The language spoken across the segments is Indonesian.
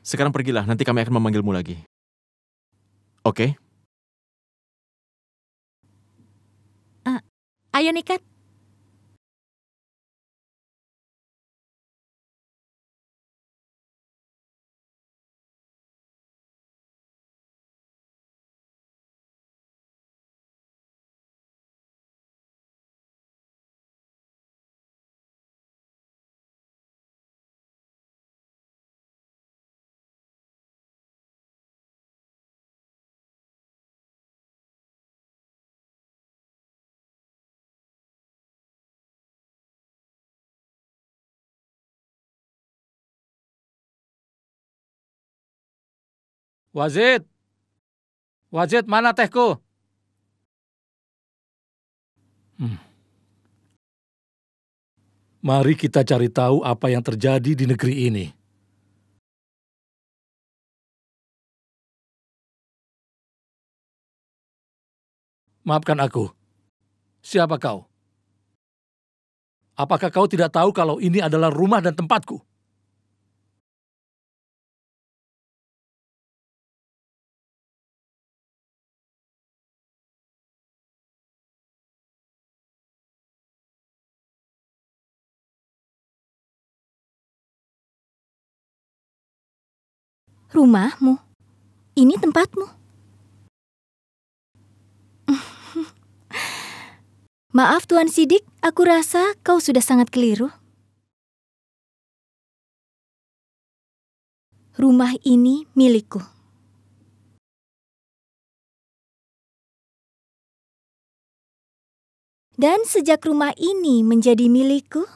Sekarang pergilah, nanti kami akan memanggilmu lagi. Oke? Okay? Uh, eh, ayo, Nikat. Wazid! Wazid, mana tehku? Hmm. Mari kita cari tahu apa yang terjadi di negeri ini. Maafkan aku. Siapa kau? Apakah kau tidak tahu kalau ini adalah rumah dan tempatku? rumahmu. Ini tempatmu. Maaf Tuan Sidik, aku rasa kau sudah sangat keliru. Rumah ini milikku. Dan sejak rumah ini menjadi milikku,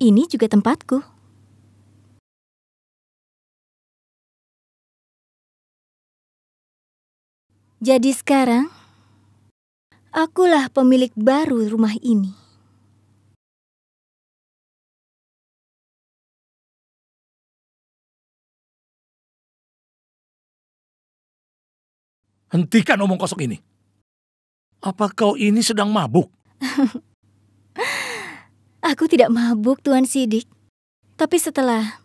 ini juga tempatku. Jadi sekarang, akulah pemilik baru rumah ini. Hentikan omong kosong ini. Apa kau ini sedang mabuk? aku tidak mabuk, Tuan Sidik. Tapi setelah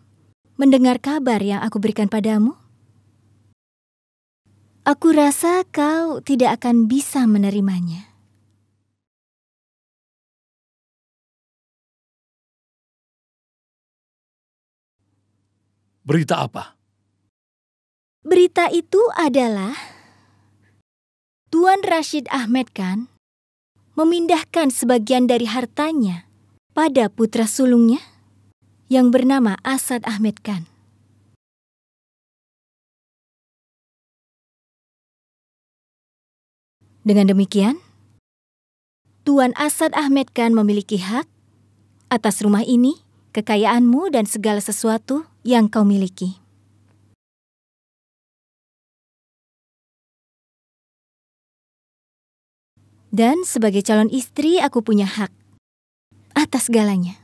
mendengar kabar yang aku berikan padamu, Aku rasa kau tidak akan bisa menerimanya. Berita apa? Berita itu adalah Tuan Rashid Ahmed Khan memindahkan sebagian dari hartanya pada putra sulungnya yang bernama Asad Ahmed Khan. Dengan demikian, Tuan Asad Ahmed Khan memiliki hak atas rumah ini, kekayaanmu, dan segala sesuatu yang kau miliki. Dan sebagai calon istri, aku punya hak atas segalanya.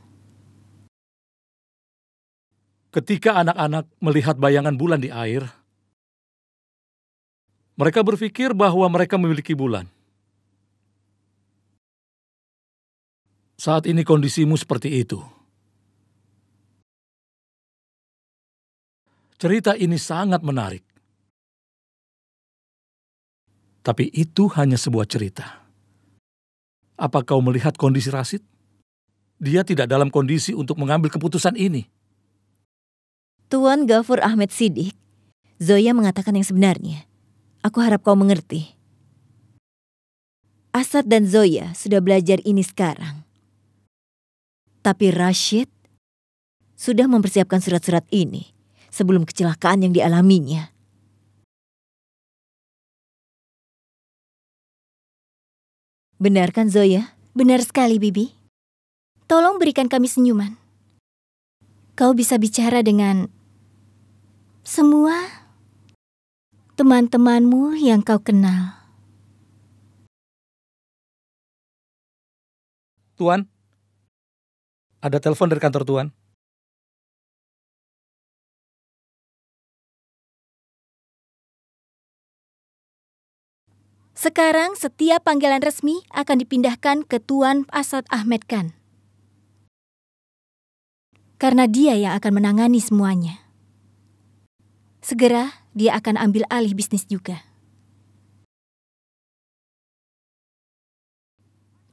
Ketika anak-anak melihat bayangan bulan di air, mereka berpikir bahwa mereka memiliki bulan. Saat ini kondisimu seperti itu. Cerita ini sangat menarik. Tapi itu hanya sebuah cerita. Apa kau melihat kondisi Rasid? Dia tidak dalam kondisi untuk mengambil keputusan ini. Tuan Gafur Ahmed Siddiq, Zoya mengatakan yang sebenarnya. Aku harap kau mengerti. Asad dan Zoya sudah belajar ini sekarang. Tapi Rashid sudah mempersiapkan surat-surat ini sebelum kecelakaan yang dialaminya. Benarkan, Zoya? Benar sekali, Bibi. Tolong berikan kami senyuman. Kau bisa bicara dengan semua teman-temanmu yang kau kenal. Tuan, ada telepon dari kantor Tuan. Sekarang setiap panggilan resmi akan dipindahkan ke Tuan Asad Ahmed Khan. Karena dia yang akan menangani semuanya. Segera dia akan ambil alih bisnis juga.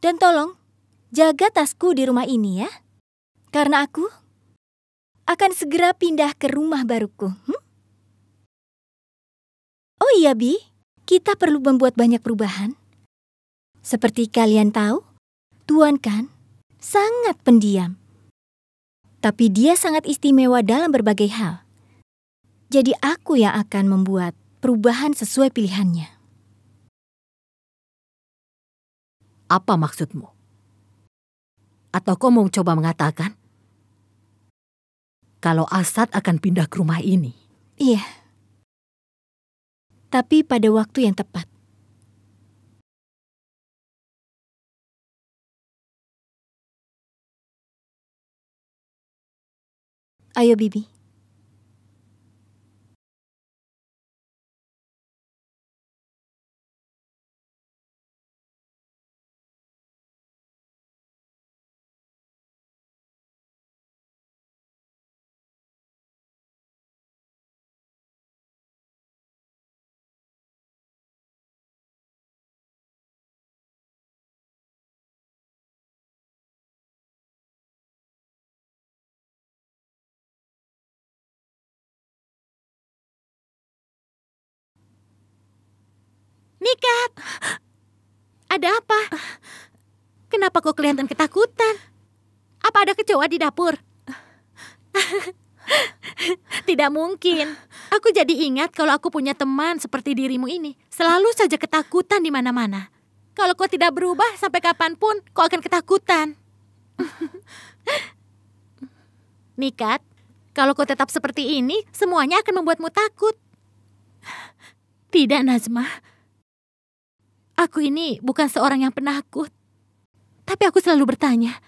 Dan tolong, jaga tasku di rumah ini ya. Karena aku akan segera pindah ke rumah baruku. Hmm? Oh iya, Bi. Kita perlu membuat banyak perubahan. Seperti kalian tahu, Tuan kan sangat pendiam. Tapi dia sangat istimewa dalam berbagai hal. Jadi aku yang akan membuat perubahan sesuai pilihannya. Apa maksudmu? Atau kau mau coba mengatakan? Kalau Asad akan pindah ke rumah ini. Iya. Tapi pada waktu yang tepat. Ayo Bibi. sikat. Ada apa? Kenapa kau kelihatan ketakutan? Apa ada kecoa di dapur? Tidak mungkin. Aku jadi ingat kalau aku punya teman seperti dirimu ini. Selalu saja ketakutan di mana-mana. Kalau kau tidak berubah sampai kapanpun, kau akan ketakutan. Nikat, kalau kau tetap seperti ini, semuanya akan membuatmu takut. Tidak, Nazma. Aku ini bukan seorang yang penakut. Tapi aku selalu bertanya,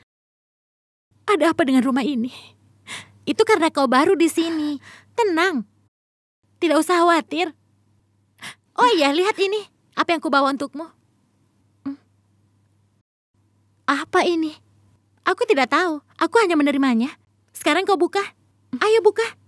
ada apa dengan rumah ini? Itu karena kau baru di sini. Tenang. Tidak usah khawatir. Oh iya, lihat ini. Apa yang kubawa untukmu? Hmm. Apa ini? Aku tidak tahu. Aku hanya menerimanya. Sekarang kau buka. Ayo buka.